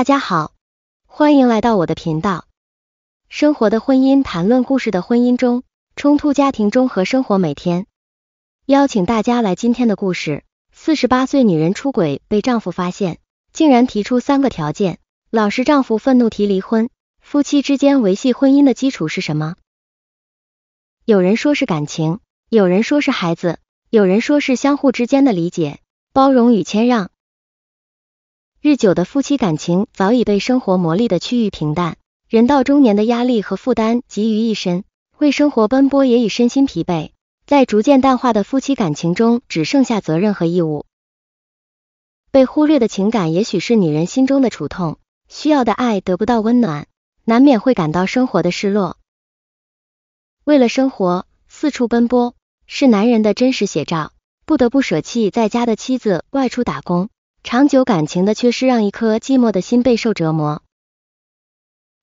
大家好，欢迎来到我的频道。生活的婚姻，谈论故事的婚姻中，冲突家庭中和生活每天。邀请大家来今天的故事：四十八岁女人出轨被丈夫发现，竟然提出三个条件，老实丈夫愤怒提离婚。夫妻之间维系婚姻的基础是什么？有人说是感情，有人说是孩子，有人说是相互之间的理解、包容与谦让。日久的夫妻感情早已被生活磨砺的趋于平淡，人到中年的压力和负担集于一身，为生活奔波也已身心疲惫，在逐渐淡化的夫妻感情中只剩下责任和义务。被忽略的情感也许是女人心中的触痛，需要的爱得不到温暖，难免会感到生活的失落。为了生活四处奔波是男人的真实写照，不得不舍弃在家的妻子外出打工。长久感情的缺失，让一颗寂寞的心备受折磨。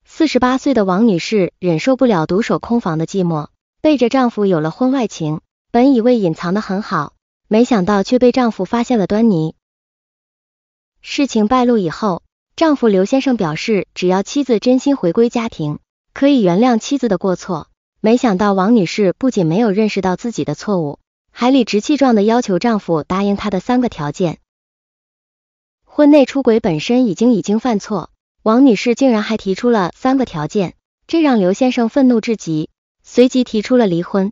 四十八岁的王女士忍受不了独守空房的寂寞，背着丈夫有了婚外情。本以为隐藏的很好，没想到却被丈夫发现了端倪。事情败露以后，丈夫刘先生表示，只要妻子真心回归家庭，可以原谅妻子的过错。没想到王女士不仅没有认识到自己的错误，还理直气壮的要求丈夫答应她的三个条件。婚内出轨本身已经已经犯错，王女士竟然还提出了三个条件，这让刘先生愤怒至极，随即提出了离婚。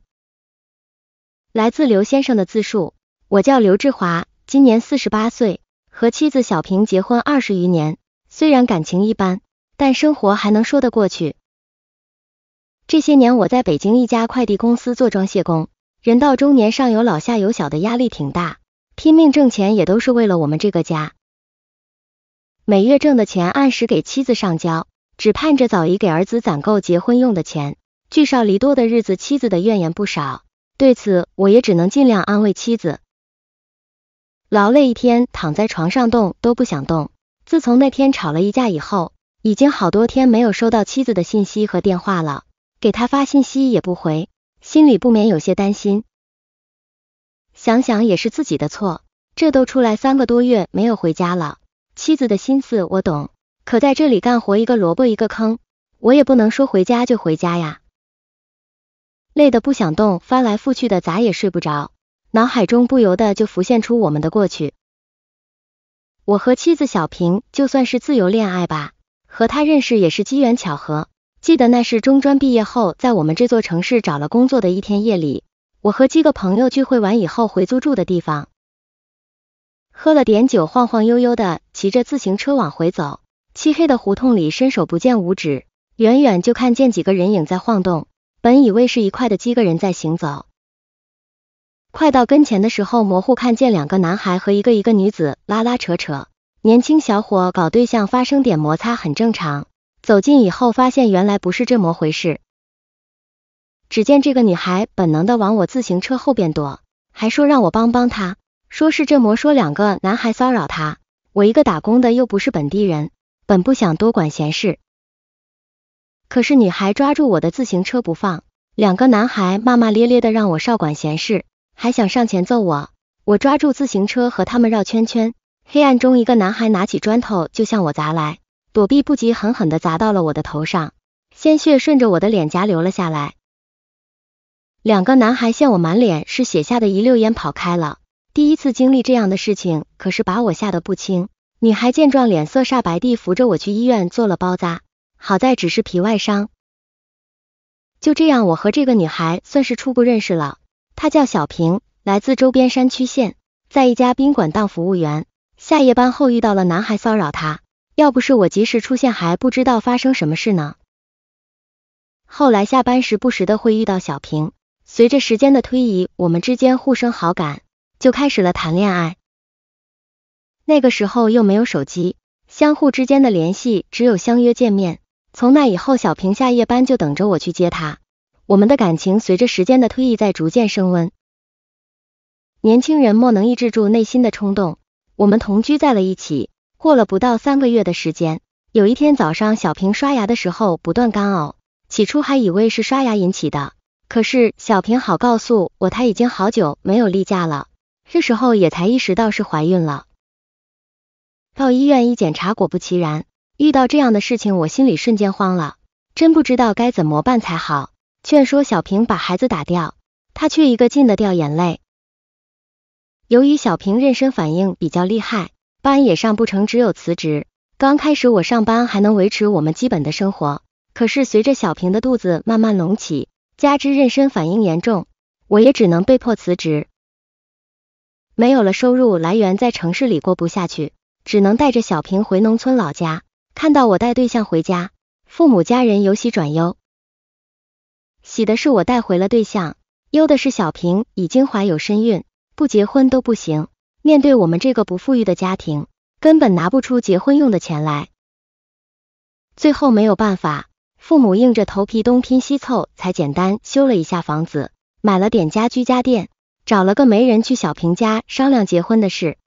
来自刘先生的自述：我叫刘志华，今年四十八岁，和妻子小平结婚二十余年，虽然感情一般，但生活还能说得过去。这些年我在北京一家快递公司做装卸工，人到中年上有老下有小的压力挺大，拼命挣钱也都是为了我们这个家。每月挣的钱按时给妻子上交，只盼着早一给儿子攒够结婚用的钱。聚少离多的日子，妻子的怨言不少，对此我也只能尽量安慰妻子。劳累一天，躺在床上动都不想动。自从那天吵了一架以后，已经好多天没有收到妻子的信息和电话了，给他发信息也不回，心里不免有些担心。想想也是自己的错，这都出来三个多月没有回家了。妻子的心思我懂，可在这里干活一个萝卜一个坑，我也不能说回家就回家呀。累得不想动，翻来覆去的咋也睡不着，脑海中不由得就浮现出我们的过去。我和妻子小平就算是自由恋爱吧，和她认识也是机缘巧合。记得那是中专毕业后，在我们这座城市找了工作的一天夜里，我和几个朋友聚会完以后回租住的地方。喝了点酒，晃晃悠悠的骑着自行车往回走。漆黑的胡同里，伸手不见五指，远远就看见几个人影在晃动。本以为是一块的几个人在行走。快到跟前的时候，模糊看见两个男孩和一个一个女子拉拉扯扯。年轻小伙搞对象发生点摩擦很正常。走近以后，发现原来不是这么回事。只见这个女孩本能的往我自行车后边躲，还说让我帮帮她。说是这魔说两个男孩骚扰他，我一个打工的又不是本地人，本不想多管闲事。可是女孩抓住我的自行车不放，两个男孩骂骂咧咧的让我少管闲事，还想上前揍我。我抓住自行车和他们绕圈圈。黑暗中一个男孩拿起砖头就向我砸来，躲避不及，狠狠的砸到了我的头上，鲜血顺着我的脸颊流了下来。两个男孩见我满脸是血，吓得一溜烟跑开了。第一次经历这样的事情，可是把我吓得不轻。女孩见状，脸色煞白地扶着我去医院做了包扎，好在只是皮外伤。就这样，我和这个女孩算是初步认识了。她叫小平，来自周边山区县，在一家宾馆当服务员。下夜班后遇到了男孩骚扰她，要不是我及时出现，还不知道发生什么事呢。后来下班时不时的会遇到小平，随着时间的推移，我们之间互生好感。就开始了谈恋爱，那个时候又没有手机，相互之间的联系只有相约见面。从那以后，小平下夜班就等着我去接他。我们的感情随着时间的推移在逐渐升温。年轻人莫能抑制住内心的冲动，我们同居在了一起。过了不到三个月的时间，有一天早上，小平刷牙的时候不断干呕，起初还以为是刷牙引起的，可是小平好告诉我他已经好久没有例假了。这时候也才意识到是怀孕了，到医院一检查，果不其然。遇到这样的事情，我心里瞬间慌了，真不知道该怎么办才好。劝说小平把孩子打掉，她却一个劲的掉眼泪。由于小平妊娠反应比较厉害，班也上不成，只有辞职。刚开始我上班还能维持我们基本的生活，可是随着小平的肚子慢慢隆起，加之妊娠反应严重，我也只能被迫辞职。没有了收入来源，在城市里过不下去，只能带着小平回农村老家。看到我带对象回家，父母家人由喜转忧。喜的是我带回了对象，忧的是小平已经怀有身孕，不结婚都不行。面对我们这个不富裕的家庭，根本拿不出结婚用的钱来。最后没有办法，父母硬着头皮东拼西凑，才简单修了一下房子，买了点家居家电。找了个媒人去小平家商量结婚的事，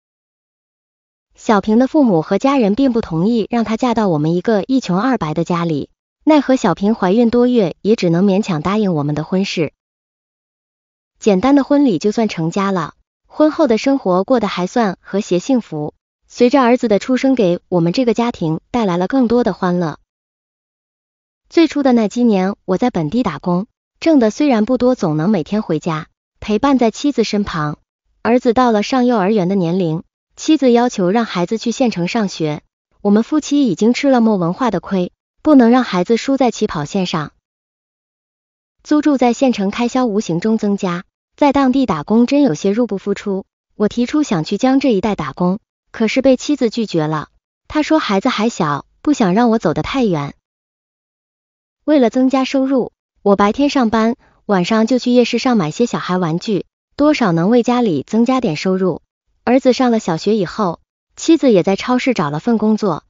小平的父母和家人并不同意让她嫁到我们一个一穷二白的家里，奈何小平怀孕多月，也只能勉强答应我们的婚事。简单的婚礼就算成家了，婚后的生活过得还算和谐幸福，随着儿子的出生，给我们这个家庭带来了更多的欢乐。最初的那几年，我在本地打工，挣的虽然不多，总能每天回家。陪伴在妻子身旁，儿子到了上幼儿园的年龄，妻子要求让孩子去县城上学。我们夫妻已经吃了没文化的亏，不能让孩子输在起跑线上。租住在县城，开销无形中增加，在当地打工真有些入不敷出。我提出想去江浙一带打工，可是被妻子拒绝了。她说孩子还小，不想让我走得太远。为了增加收入，我白天上班。晚上就去夜市上买些小孩玩具，多少能为家里增加点收入。儿子上了小学以后，妻子也在超市找了份工作，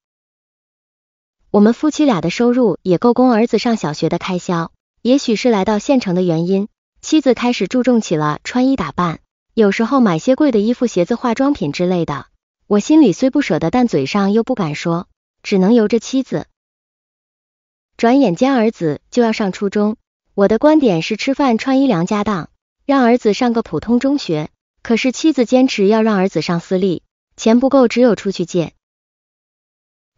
我们夫妻俩的收入也够供儿子上小学的开销。也许是来到县城的原因，妻子开始注重起了穿衣打扮，有时候买些贵的衣服、鞋子、化妆品之类的。我心里虽不舍得，但嘴上又不敢说，只能由着妻子。转眼间，儿子就要上初中。我的观点是吃饭穿衣粮家当，让儿子上个普通中学。可是妻子坚持要让儿子上私立，钱不够，只有出去借。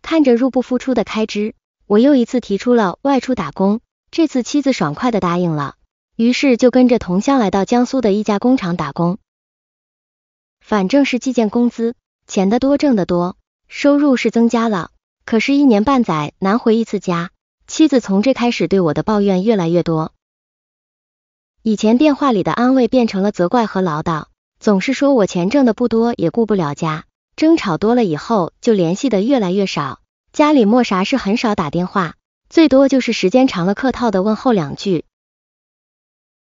看着入不敷出的开支，我又一次提出了外出打工。这次妻子爽快的答应了，于是就跟着同乡来到江苏的一家工厂打工。反正是计件工资，钱的多，挣的多，收入是增加了。可是，一年半载难回一次家。妻子从这开始对我的抱怨越来越多，以前电话里的安慰变成了责怪和唠叨，总是说我钱挣的不多，也顾不了家。争吵多了以后，就联系的越来越少，家里莫啥事很少打电话，最多就是时间长了客套的问候两句。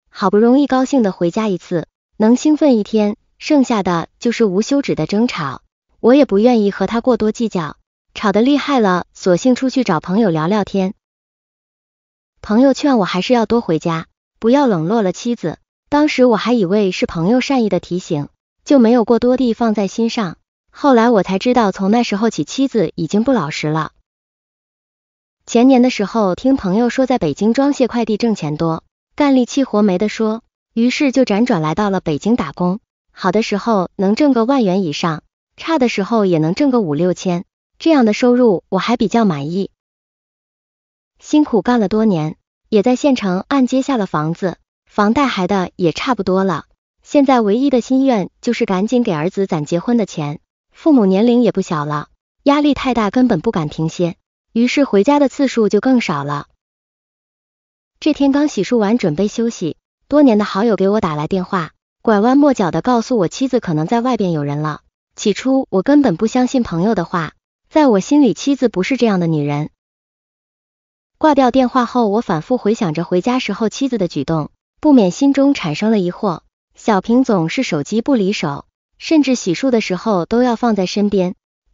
好不容易高兴的回家一次，能兴奋一天，剩下的就是无休止的争吵。我也不愿意和他过多计较，吵得厉害了，索性出去找朋友聊聊天。朋友劝我还是要多回家，不要冷落了妻子。当时我还以为是朋友善意的提醒，就没有过多地放在心上。后来我才知道，从那时候起，妻子已经不老实了。前年的时候，听朋友说在北京装卸快递挣钱多，干力气活没得说，于是就辗转来到了北京打工。好的时候能挣个万元以上，差的时候也能挣个五六千，这样的收入我还比较满意。辛苦干了多年，也在县城按揭下了房子，房贷还的也差不多了。现在唯一的心愿就是赶紧给儿子攒结婚的钱，父母年龄也不小了，压力太大，根本不敢停歇，于是回家的次数就更少了。这天刚洗漱完准备休息，多年的好友给我打来电话，拐弯抹角的告诉我妻子可能在外边有人了。起初我根本不相信朋友的话，在我心里妻子不是这样的女人。挂掉电话后，我反复回想着回家时候妻子的举动，不免心中产生了疑惑。小平总是手机不离手，甚至洗漱的时候都要放在身边。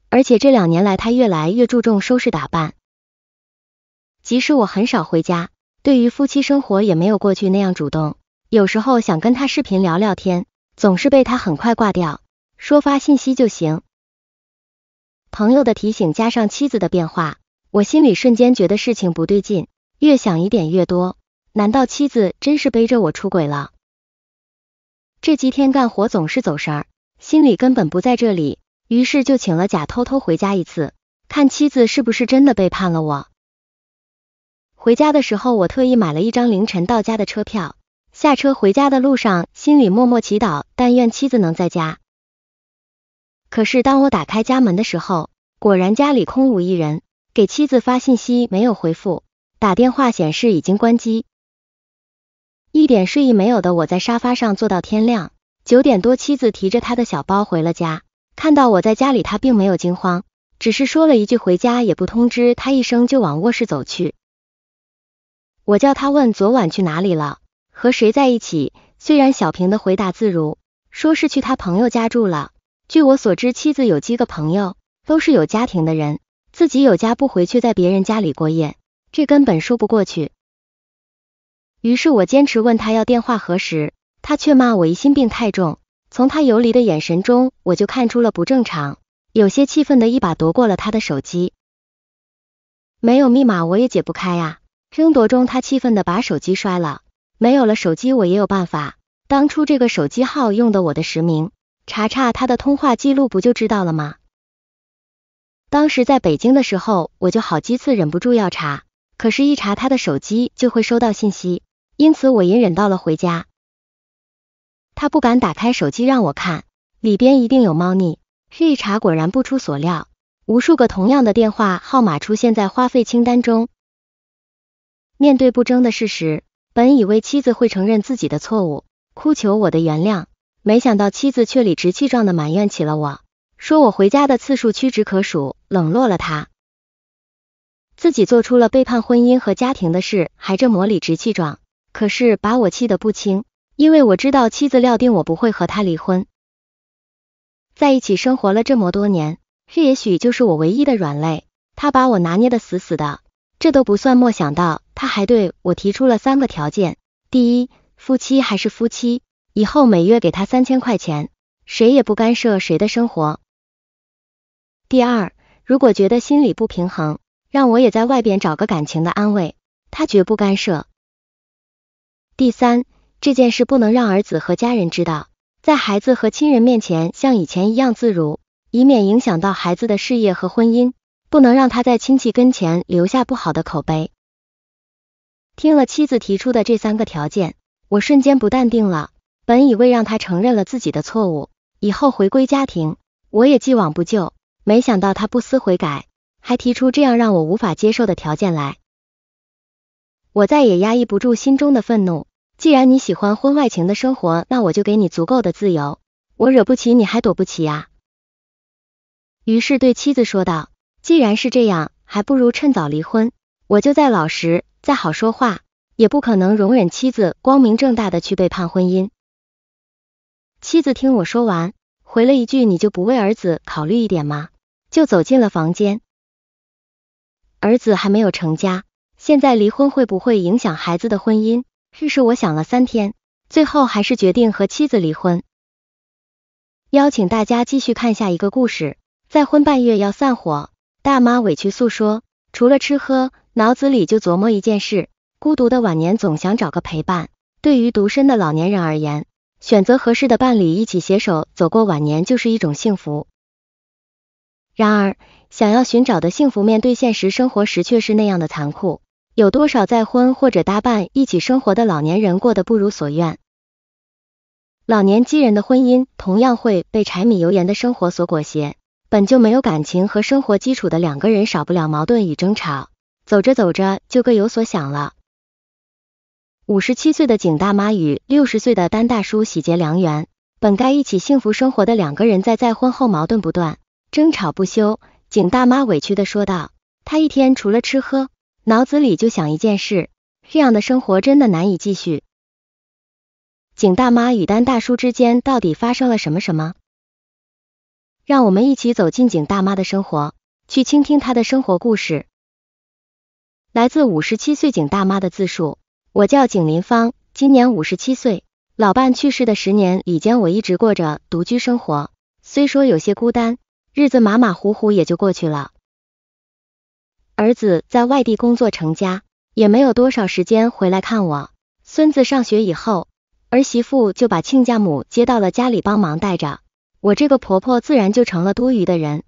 而且这两年来，他越来越注重收拾打扮。即使我很少回家，对于夫妻生活也没有过去那样主动。有时候想跟他视频聊聊天，总是被他很快挂掉，说发信息就行。朋友的提醒加上妻子的变化。我心里瞬间觉得事情不对劲，越想疑点越多。难道妻子真是背着我出轨了？这几天干活总是走神儿，心里根本不在这里。于是就请了假，偷偷回家一次，看妻子是不是真的背叛了我。回家的时候，我特意买了一张凌晨到家的车票。下车回家的路上，心里默默祈祷，但愿妻子能在家。可是当我打开家门的时候，果然家里空无一人。给妻子发信息没有回复，打电话显示已经关机，一点睡意没有的我在沙发上坐到天亮。九点多，妻子提着她的小包回了家，看到我在家里，她并没有惊慌，只是说了一句回家也不通知她一声就往卧室走去。我叫她问昨晚去哪里了，和谁在一起。虽然小平的回答自如，说是去他朋友家住了。据我所知，妻子有几个朋友，都是有家庭的人。自己有家不回去，在别人家里过夜，这根本说不过去。于是我坚持问他要电话核实，他却骂我疑心病太重。从他游离的眼神中，我就看出了不正常。有些气愤的一把夺过了他的手机，没有密码我也解不开啊！争夺中，他气愤的把手机摔了。没有了手机我也有办法，当初这个手机号用的我的实名，查查他的通话记录不就知道了吗？当时在北京的时候，我就好几次忍不住要查，可是，一查他的手机就会收到信息，因此我隐忍到了回家。他不敢打开手机让我看，里边一定有猫腻。一查果然不出所料，无数个同样的电话号码出现在花费清单中。面对不争的事实，本以为妻子会承认自己的错误，哭求我的原谅，没想到妻子却理直气壮的埋怨起了我。说我回家的次数屈指可数，冷落了他，自己做出了背叛婚姻和家庭的事，还这么理直气壮，可是把我气得不轻。因为我知道妻子料定我不会和他离婚，在一起生活了这么多年，这也许就是我唯一的软肋，他把我拿捏的死死的。这都不算，没想到他还对我提出了三个条件：第一，夫妻还是夫妻，以后每月给他三千块钱，谁也不干涉谁的生活。第二，如果觉得心里不平衡，让我也在外边找个感情的安慰，他绝不干涉。第三，这件事不能让儿子和家人知道，在孩子和亲人面前像以前一样自如，以免影响到孩子的事业和婚姻，不能让他在亲戚跟前留下不好的口碑。听了妻子提出的这三个条件，我瞬间不淡定了。本以为让他承认了自己的错误，以后回归家庭，我也既往不咎。没想到他不思悔改，还提出这样让我无法接受的条件来，我再也压抑不住心中的愤怒。既然你喜欢婚外情的生活，那我就给你足够的自由。我惹不起你还躲不起呀。于是对妻子说道，既然是这样，还不如趁早离婚。我就再老实，再好说话，也不可能容忍妻子光明正大的去背叛婚姻。妻子听我说完，回了一句，你就不为儿子考虑一点吗？就走进了房间。儿子还没有成家，现在离婚会不会影响孩子的婚姻？这是我想了三天，最后还是决定和妻子离婚。邀请大家继续看下一个故事。再婚半月要散伙，大妈委屈诉说。除了吃喝，脑子里就琢磨一件事：孤独的晚年总想找个陪伴。对于独身的老年人而言，选择合适的伴侣一起携手走过晚年，就是一种幸福。然而，想要寻找的幸福，面对现实生活时却是那样的残酷。有多少再婚或者搭伴一起生活的老年人过得不如所愿？老年基人的婚姻同样会被柴米油盐的生活所裹挟，本就没有感情和生活基础的两个人，少不了矛盾与争吵，走着走着就各有所想了。五十七岁的景大妈与六十岁的单大叔喜结良缘，本该一起幸福生活的两个人，在再婚后矛盾不断。争吵不休，景大妈委屈的说道：“她一天除了吃喝，脑子里就想一件事，这样的生活真的难以继续。”景大妈与丹大叔之间到底发生了什么什么？让我们一起走进景大妈的生活，去倾听她的生活故事。来自五十七岁景大妈的自述：我叫景林芳，今年五十七岁，老伴去世的十年里间，我一直过着独居生活，虽说有些孤单。日子马马虎虎也就过去了。儿子在外地工作成家，也没有多少时间回来看我。孙子上学以后，儿媳妇就把亲家母接到了家里帮忙带着，我这个婆婆自然就成了多余的人。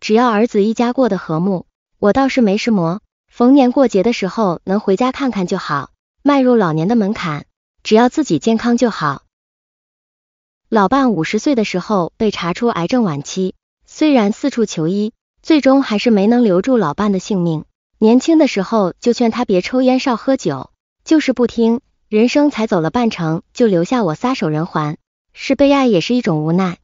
只要儿子一家过得和睦，我倒是没什么。逢年过节的时候能回家看看就好。迈入老年的门槛，只要自己健康就好。老伴五十岁的时候被查出癌症晚期，虽然四处求医，最终还是没能留住老伴的性命。年轻的时候就劝他别抽烟少喝酒，就是不听，人生才走了半程，就留下我撒手人寰，是悲哀也是一种无奈。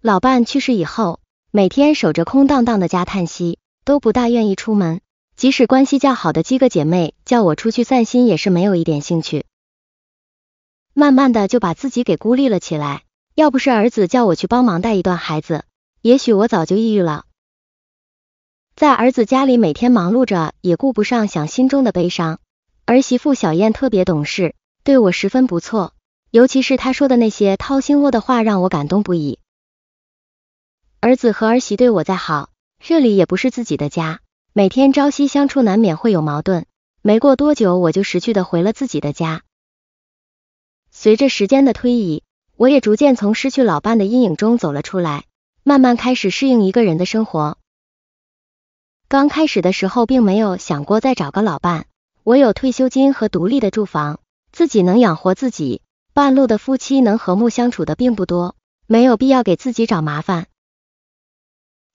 老伴去世以后，每天守着空荡荡的家叹息，都不大愿意出门，即使关系较好的几个姐妹叫我出去散心，也是没有一点兴趣。慢慢的就把自己给孤立了起来，要不是儿子叫我去帮忙带一段孩子，也许我早就抑郁了。在儿子家里每天忙碌着，也顾不上想心中的悲伤。儿媳妇小燕特别懂事，对我十分不错，尤其是她说的那些掏心窝的话，让我感动不已。儿子和儿媳对我再好，这里也不是自己的家，每天朝夕相处难免会有矛盾。没过多久，我就识趣的回了自己的家。随着时间的推移，我也逐渐从失去老伴的阴影中走了出来，慢慢开始适应一个人的生活。刚开始的时候，并没有想过再找个老伴。我有退休金和独立的住房，自己能养活自己。半路的夫妻能和睦相处的并不多，没有必要给自己找麻烦。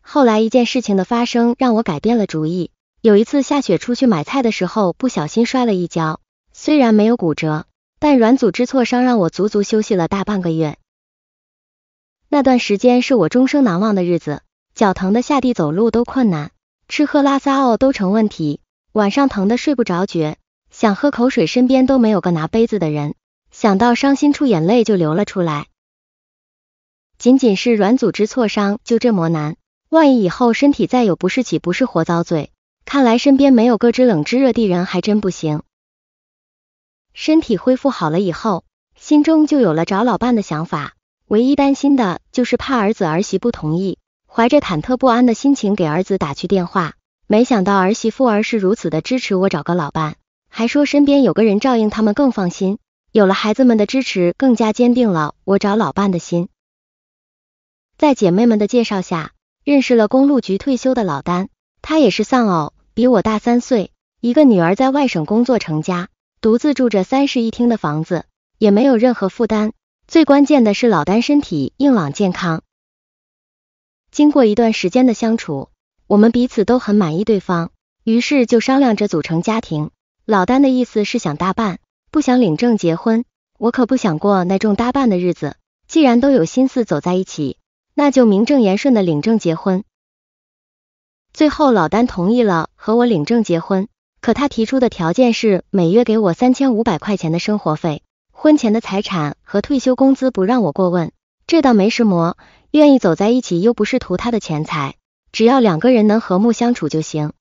后来一件事情的发生，让我改变了主意。有一次下雪，出去买菜的时候，不小心摔了一跤，虽然没有骨折。但软组织挫伤让我足足休息了大半个月，那段时间是我终生难忘的日子，脚疼的下地走路都困难，吃喝拉撒哦都成问题，晚上疼的睡不着觉，想喝口水身边都没有个拿杯子的人，想到伤心处眼泪就流了出来。仅仅是软组织挫伤就这么难，万一以后身体再有不适岂不是活遭罪？看来身边没有个知冷知热的人还真不行。身体恢复好了以后，心中就有了找老伴的想法。唯一担心的就是怕儿子儿媳不同意，怀着忐忑不安的心情给儿子打去电话。没想到儿媳妇儿是如此的支持我找个老伴，还说身边有个人照应他们更放心。有了孩子们的支持，更加坚定了我找老伴的心。在姐妹们的介绍下，认识了公路局退休的老丹，他也是丧偶，比我大三岁，一个女儿在外省工作成家。独自住着三室一厅的房子，也没有任何负担。最关键的是老丹身体硬朗健康。经过一段时间的相处，我们彼此都很满意对方，于是就商量着组成家庭。老丹的意思是想搭伴，不想领证结婚。我可不想过那种搭伴的日子。既然都有心思走在一起，那就名正言顺的领证结婚。最后老丹同意了和我领证结婚。可他提出的条件是每月给我三千五百块钱的生活费，婚前的财产和退休工资不让我过问，这倒没什么，愿意走在一起又不是图他的钱财，只要两个人能和睦相处就行。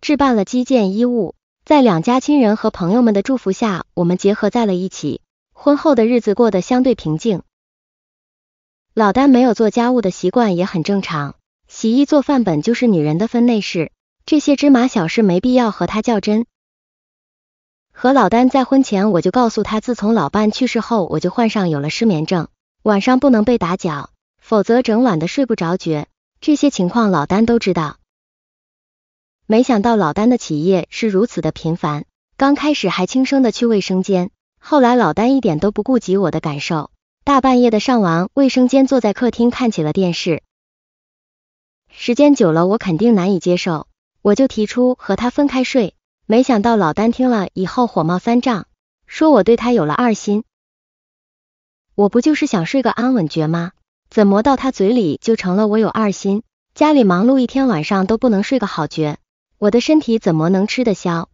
置办了基件衣物，在两家亲人和朋友们的祝福下，我们结合在了一起。婚后的日子过得相对平静，老丹没有做家务的习惯也很正常，洗衣做饭本就是女人的分内事。这些芝麻小事没必要和他较真。和老丹在婚前我就告诉他，自从老伴去世后，我就患上有了失眠症，晚上不能被打搅，否则整晚的睡不着觉。这些情况老丹都知道。没想到老丹的起夜是如此的频繁，刚开始还轻声的去卫生间，后来老丹一点都不顾及我的感受，大半夜的上完卫生间，坐在客厅看起了电视。时间久了，我肯定难以接受。我就提出和他分开睡，没想到老丹听了以后火冒三丈，说我对他有了二心。我不就是想睡个安稳觉吗？怎么到他嘴里就成了我有二心？家里忙碌一天，晚上都不能睡个好觉，我的身体怎么能吃得消？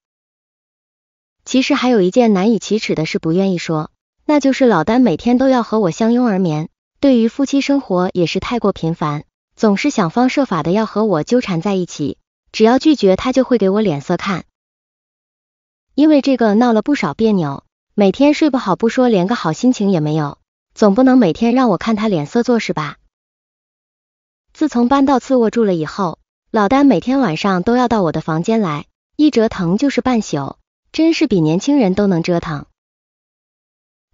其实还有一件难以启齿的事不愿意说，那就是老丹每天都要和我相拥而眠，对于夫妻生活也是太过频繁，总是想方设法的要和我纠缠在一起。只要拒绝他就会给我脸色看，因为这个闹了不少别扭，每天睡不好不说，连个好心情也没有，总不能每天让我看他脸色做事吧。自从搬到次卧住了以后，老丹每天晚上都要到我的房间来，一折腾就是半宿，真是比年轻人都能折腾。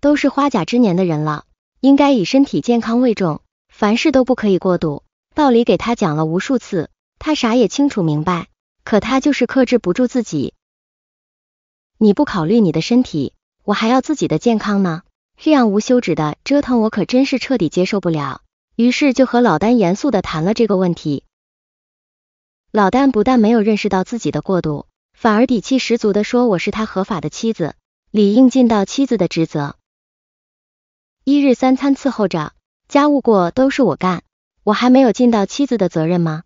都是花甲之年的人了，应该以身体健康为重，凡事都不可以过度，道理给他讲了无数次。他啥也清楚明白，可他就是克制不住自己。你不考虑你的身体，我还要自己的健康呢。这样无休止的折腾，我可真是彻底接受不了。于是就和老丹严肃的谈了这个问题。老丹不但没有认识到自己的过度，反而底气十足的说我是他合法的妻子，理应尽到妻子的职责。一日三餐伺候着，家务活都是我干，我还没有尽到妻子的责任吗？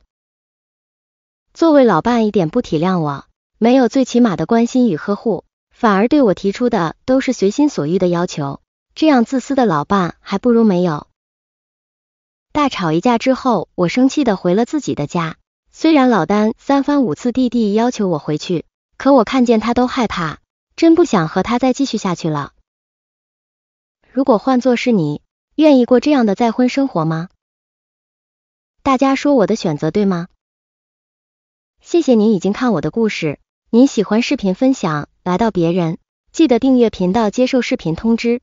作为老伴一点不体谅我，没有最起码的关心与呵护，反而对我提出的都是随心所欲的要求，这样自私的老伴还不如没有。大吵一架之后，我生气的回了自己的家。虽然老丹三番五次弟弟要求我回去，可我看见他都害怕，真不想和他再继续下去了。如果换做是你，愿意过这样的再婚生活吗？大家说我的选择对吗？谢谢您已经看我的故事，您喜欢视频分享来到别人，记得订阅频道，接受视频通知。